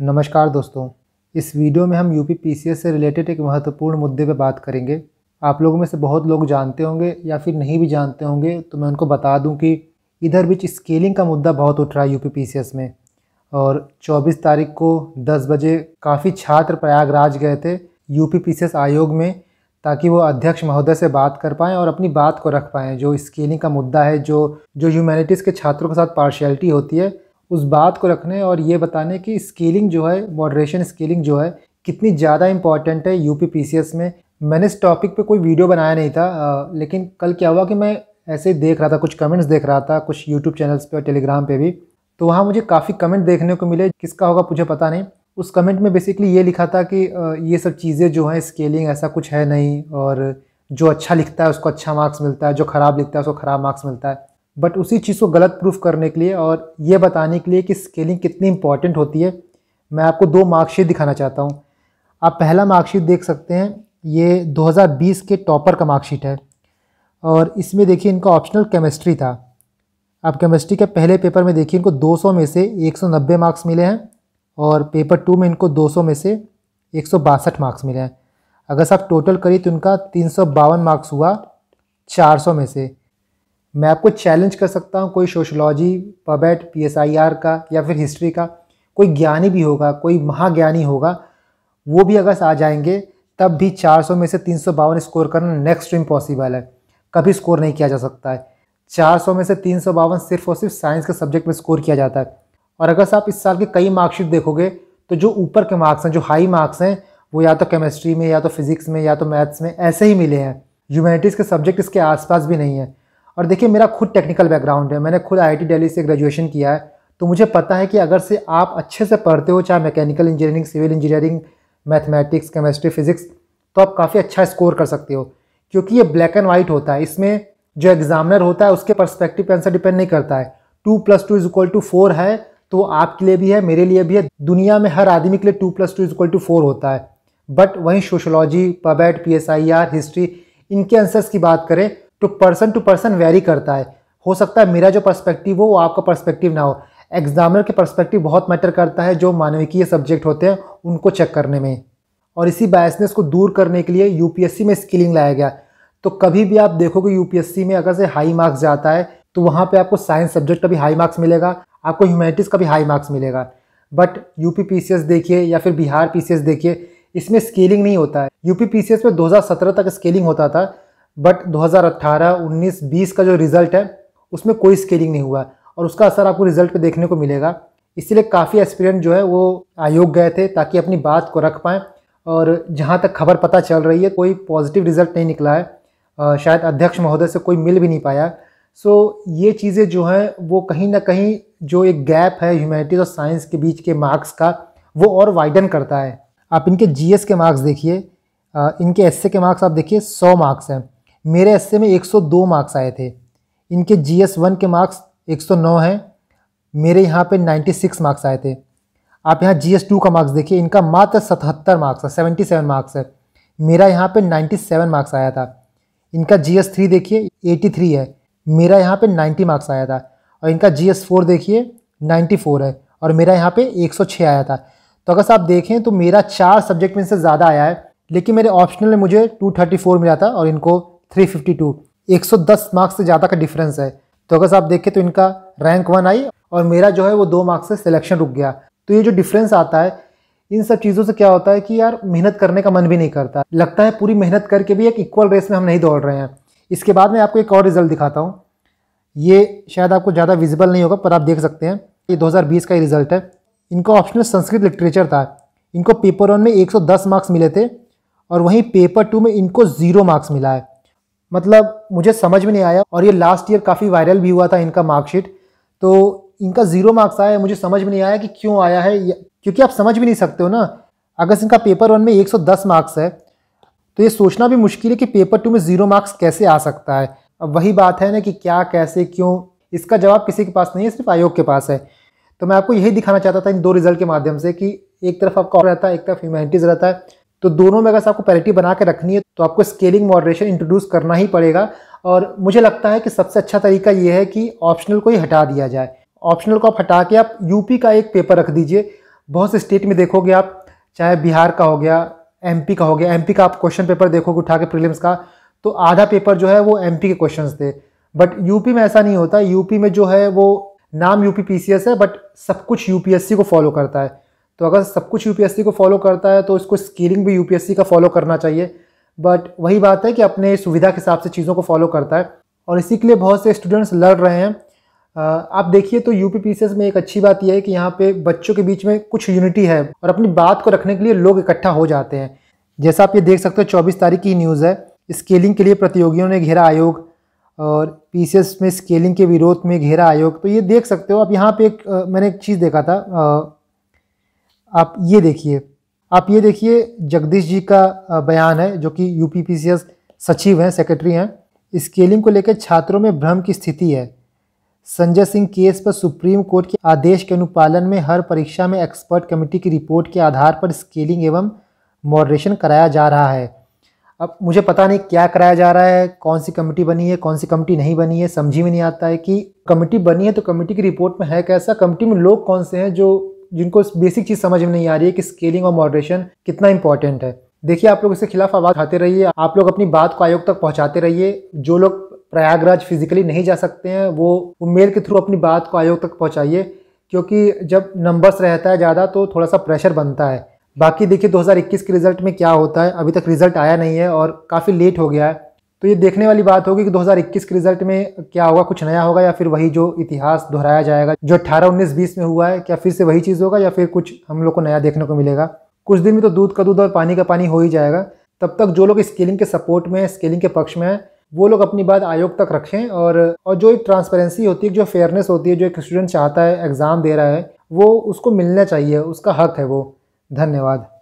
नमस्कार दोस्तों इस वीडियो में हम यूपी पीसीएस से रिलेटेड एक महत्वपूर्ण मुद्दे पर बात करेंगे आप लोगों में से बहुत लोग जानते होंगे या फिर नहीं भी जानते होंगे तो मैं उनको बता दूं कि इधर बीच स्केलिंग का मुद्दा बहुत उठ रहा है यूपी पीसीएस में और 24 तारीख को 10 बजे काफ़ी छात्र प्रयागराज गए थे यू पी आयोग में ताकि वो अध्यक्ष महोदय से बात कर पाएँ और अपनी बात को रख पाएँ जो स्केलिंग का मुद्दा है जो जो ह्यूमैनिटीज़ के छात्रों के साथ पार्शियलिटी होती है उस बात को रखने और ये बताने कि स्केलिंग जो है मॉडरेशन स्केलिंग जो है कितनी ज़्यादा इंपॉर्टेंट है यू पी में मैंने इस टॉपिक पे कोई वीडियो बनाया नहीं था आ, लेकिन कल क्या हुआ कि मैं ऐसे ही देख रहा था कुछ कमेंट्स देख रहा था कुछ यूट्यूब चैनल्स पे और टेलीग्राम पे भी तो वहाँ मुझे काफ़ी कमेंट देखने को मिले किसका होगा मुझे पता नहीं उस कमेंट में बेसिकली ये लिखा था कि ये सब चीज़ें जो हैं स्केलिंग ऐसा कुछ है नहीं और जो अच्छा लिखता है उसको अच्छा मार्क्स मिलता है जो ख़राब लिखता है उसको ख़राब मार्क्स मिलता है बट उसी चीज़ को गलत प्रूफ करने के लिए और ये बताने के लिए कि स्केलिंग कितनी इंपॉर्टेंट होती है मैं आपको दो मार्कशीट दिखाना चाहता हूँ आप पहला मार्कशीट देख सकते हैं ये 2020 के टॉपर का मार्कशीट है और इसमें देखिए इनका ऑप्शनल केमिस्ट्री था आप केमिस्ट्री के पहले पेपर में देखिए इनको 200 में से 190 मार्क्स मिले हैं और पेपर टू में इनको 200 में से एक मार्क्स मिले हैं अगर आप टोटल करिए तो इनका तीन मार्क्स हुआ चार में से मैं आपको चैलेंज कर सकता हूँ कोई सोशलॉजी पबेट पी का या फिर हिस्ट्री का कोई ज्ञानी भी होगा कोई महाज्ञानी होगा वो भी अगर आ जाएंगे तब भी 400 में से तीन स्कोर करना नेक्स्ट इम्पॉसिबल है कभी स्कोर नहीं किया जा सकता है 400 में से तीन सिर्फ और सिर्फ साइंस के सब्जेक्ट में स्कोर किया जाता है और अगर आप इस साल के कई मार्कशीट देखोगे तो जो ऊपर के मार्क्स हैं जो हाई मार्क्स हैं वो या तो केमिस्ट्री में या तो फिजिक्स में या तो मैथ्स में ऐसे ही मिले हैं ह्यूमैनिटीज़ के सब्जेक्ट इसके आसपास भी नहीं है और देखिए मेरा खुद टेक्निकल बैकग्राउंड है मैंने खुद आई आई से ग्रेजुएशन किया है तो मुझे पता है कि अगर से आप अच्छे से पढ़ते हो चाहे mechanical engineering civil engineering mathematics chemistry physics तो आप काफ़ी अच्छा स्कोर कर सकते हो क्योंकि ये ब्लैक एंड वाइट होता है इसमें जो एग्जामिनर होता है उसके परस्पेक्टिव आंसर डिपेंड नहीं करता है two plus two is equal to four है तो आपके लिए भी है मेरे लिए भी है दुनिया में हर आदमी के लिए two plus two is equal to four होता है बट वहीं सोशोलॉजी पबैट P S I R history इनके आंसर्स की बात करें to person to person vary करता है हो सकता है मेरा जो पर्सपेक्टिव हो वो आपका पर्सपेक्टिव ना हो एग्जामिनर के पर्सपेक्टिव बहुत मैटर करता है जो मानविकीय सब्जेक्ट होते हैं उनको चेक करने में और इसी बायसनेस को दूर करने के लिए यू में स्किलिंग लाया गया तो कभी भी आप देखोगे यू में अगर से हाई मार्क्स जाता है तो वहाँ पे आपको साइंस सब्जेक्ट का भी हाई मार्क्स मिलेगा आपको ह्यूमैनिटीज़ का भी हाई मार्क्स मिलेगा बट यू पी देखिए या फिर बिहार पी देखिए इसमें स्केलिंग नहीं होता है सी एस में सत्रह तक स्केलिंग होता था बट 2018, 19, 20 का जो रिज़ल्ट है उसमें कोई स्केलिंग नहीं हुआ और उसका असर आपको रिज़ल्ट पे देखने को मिलेगा इसीलिए काफ़ी एक्सपीरियंट जो है वो आयोग गए थे ताकि अपनी बात को रख पाएँ और जहाँ तक खबर पता चल रही है कोई पॉजिटिव रिज़ल्ट नहीं निकला है शायद अध्यक्ष महोदय से कोई मिल भी नहीं पाया सो so, ये चीज़ें जो हैं वो कहीं ना कहीं जो एक गैप है ह्यूमैनिटीज़ और साइंस के बीच के मार्क्स का वो और वाइडन करता है आप इनके जीएस के मार्क्स देखिए इनके एसए के मार्क्स आप देखिए सौ मार्क्स हैं मेरे एस में 102 मार्क्स आए थे इनके जी एस वन के मार्क्स 109 हैं मेरे यहाँ पे 96 मार्क्स आए थे आप यहाँ जी एस टू का मार्क्स देखिए इनका मात्र सतहत्तर मार्क्स है सेवेंटी सेवन मार्क्स है मेरा यहाँ पे 97 मार्क्स आया था इनका जी एस थ्री देखिए 83 है मेरा यहाँ पे 90 मार्क्स आया था और इनका जी एस फोर देखिए 94 है और मेरा यहाँ पे 106 आया था तो अगर आप देखें तो मेरा चार सब्जेक्ट में से ज़्यादा आया है लेकिन मेरे ऑप्शनल में मुझे 234 मिला था और इनको 352 110 मार्क्स से ज़्यादा का डिफरेंस है तो अगर आप देखें तो इनका रैंक वन आई और मेरा जो है वो दो मार्क्स से सिलेक्शन रुक गया तो ये जो डिफरेंस आता है इन सब चीज़ों से क्या होता है कि यार मेहनत करने का मन भी नहीं करता लगता है पूरी मेहनत करके भी एक इक्वल रेस में हम नहीं दौड़ रहे हैं इसके बाद मैं आपको एक और रिजल्ट दिखाता हूँ ये शायद आपको ज़्यादा विजिबल नहीं होगा पर आप देख सकते हैं ये 2020 का ही रिजल्ट है इनका ऑप्शनल संस्कृत लिटरेचर था इनको पेपर वन में 110 मार्क्स मिले थे और वहीं पेपर टू में इनको ज़ीरो मार्क्स मिला है मतलब मुझे समझ में नहीं आया और ये लास्ट ईयर काफ़ी वायरल भी हुआ था इनका मार्कशीट तो इनका ज़ीरो मार्क्स आया मुझे समझ में नहीं आया कि क्यों आया है क्योंकि आप समझ भी नहीं सकते हो ना अगर इनका पेपर वन में 110 मार्क्स है तो ये सोचना भी मुश्किल है कि पेपर टू में ज़ीरो मार्क्स कैसे आ सकता है अब वही बात है ना कि क्या कैसे क्यों इसका जवाब किसी के पास नहीं है सिर्फ आयोग के पास है तो मैं आपको यही दिखाना चाहता था इन दो रिजल्ट के माध्यम से कि एक तरफ आपका रहता है एक तरफ ह्यूमैनिटीज़ रहता है तो दोनों में अगर आपको पैरिटी बना के रखनी है तो आपको स्केलिंग मॉडरेशन इंट्रोड्यूस करना ही पड़ेगा और मुझे लगता है कि सबसे अच्छा तरीका ये है कि ऑप्शनल को ही हटा दिया जाए ऑप्शनल को आप हटा के आप यूपी का एक पेपर रख दीजिए बहुत से स्टेट में देखोगे आप चाहे बिहार का हो गया एम का हो गया एम का आप क्वेश्चन पेपर देखोगे उठा के प्रिलियम्स का तो आधा पेपर जो है वो एम के क्वेश्चन थे बट यूपी में ऐसा नहीं होता यूपी में जो है वो नाम यू पी है बट सब कुछ यू को फॉलो करता है तो अगर सब कुछ यू को फॉलो करता है तो इसको स्केलिंग भी यू का फॉलो करना चाहिए बट वही बात है कि अपने सुविधा के हिसाब से चीज़ों को फॉलो करता है और इसी के लिए बहुत से स्टूडेंट्स लड़ रहे हैं आप देखिए तो यू पी में एक अच्छी बात यह है कि यहाँ पे बच्चों के बीच में कुछ यूनिटी है और अपनी बात को रखने के लिए लोग इकट्ठा हो जाते हैं जैसा आप ये देख सकते हो 24 तारीख की न्यूज़ है स्केलिंग के लिए प्रतियोगियों ने घेरा आयोग और पी में स्केलिंग के विरोध में घेरा आयोग तो ये देख सकते हो आप यहाँ पे एक मैंने एक चीज़ देखा था आप ये देखिए आप ये देखिए जगदीश जी का बयान है जो कि यू सचिव हैं सेक्रेटरी हैं स्केलिंग को लेकर छात्रों में भ्रम की स्थिति है संजय सिंह केस पर सुप्रीम कोर्ट के आदेश के अनुपालन में हर परीक्षा में एक्सपर्ट कमेटी की रिपोर्ट के आधार पर स्केलिंग एवं मॉडरेशन कराया जा रहा है अब मुझे पता नहीं क्या कराया जा रहा है कौन सी कमेटी बनी है कौन सी कमेटी नहीं बनी है समझी में नहीं आता है कि कमेटी बनी है तो कमेटी की रिपोर्ट में है कैसा कमेटी में लोग कौन से हैं जो जिनको बेसिक चीज़ समझ में नहीं आ रही है कि स्केलिंग और मॉडरेशन कितना इंपॉर्टेंट है देखिए आप लोग इसके खिलाफ आवाज़ उठाते रहिए आप लोग अपनी बात को आयोग तक पहुँचाते रहिए जो लोग प्रयागराज फिजिकली नहीं जा सकते हैं वो, मेल के थ्रू अपनी बात को आयोग तक पहुँचाइए क्योंकि जब नंबर्स रहता है ज़्यादा तो थोड़ा सा प्रेशर बनता है बाकी देखिए 2021 के रिज़ल्ट में क्या होता है अभी तक रिज़ल्ट आया नहीं है और काफ़ी लेट हो गया है तो ये देखने वाली बात होगी कि 2021 के रिजल्ट में क्या होगा कुछ नया होगा या फिर वही जो इतिहास दोहराया जाएगा जो अट्ठारह उन्नीस बीस में हुआ है क्या फिर से वही चीज़ होगा या फिर कुछ हम लोग को नया देखने को मिलेगा कुछ दिन में तो दूध का दूध और पानी का पानी हो ही जाएगा तब तक जो लोग स्केलिंग के सपोर्ट में स्केलिंग के पक्ष में हैं वो लोग अपनी बात आयोग तक रखें और और जो एक ट्रांसपेरेंसी होती है जो फेयरनेस होती है जो एक स्टूडेंट चाहता है एग्ज़ाम दे रहा है वो उसको मिलना चाहिए उसका हक है वो धन्यवाद